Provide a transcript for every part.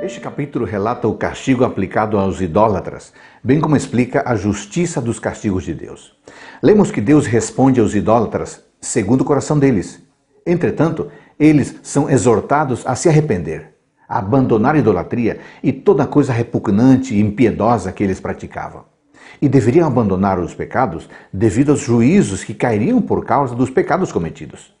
Este capítulo relata o castigo aplicado aos idólatras, bem como explica a justiça dos castigos de Deus. Lemos que Deus responde aos idólatras segundo o coração deles. Entretanto, eles são exortados a se arrepender, a abandonar a idolatria e toda coisa repugnante e impiedosa que eles praticavam. E deveriam abandonar os pecados devido aos juízos que cairiam por causa dos pecados cometidos.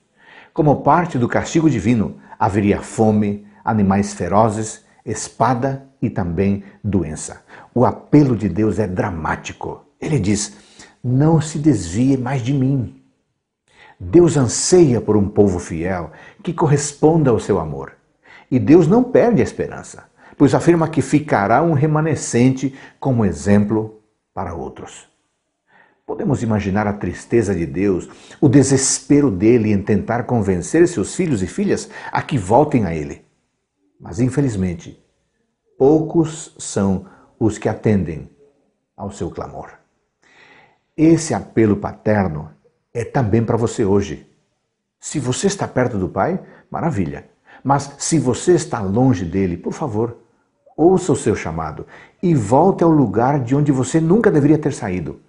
Como parte do castigo divino, haveria fome, animais ferozes espada e também doença. O apelo de Deus é dramático. Ele diz: Não se desvie mais de mim. Deus anseia por um povo fiel que corresponda ao seu amor. E Deus não perde a esperança, pois afirma que ficará um remanescente como exemplo para outros. Podemos imaginar a tristeza de Deus, o desespero dele em tentar convencer seus filhos e filhas a que voltem a ele. Mas, infelizmente, poucos são os que atendem ao seu clamor. Esse apelo paterno é também para você hoje. Se você está perto do Pai, maravilha. Mas se você está longe dele, por favor, ouça o seu chamado e volte ao lugar de onde você nunca deveria ter saído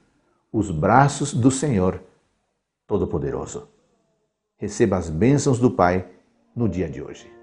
os braços do Senhor Todo-Poderoso. Receba as bênçãos do Pai no dia de hoje.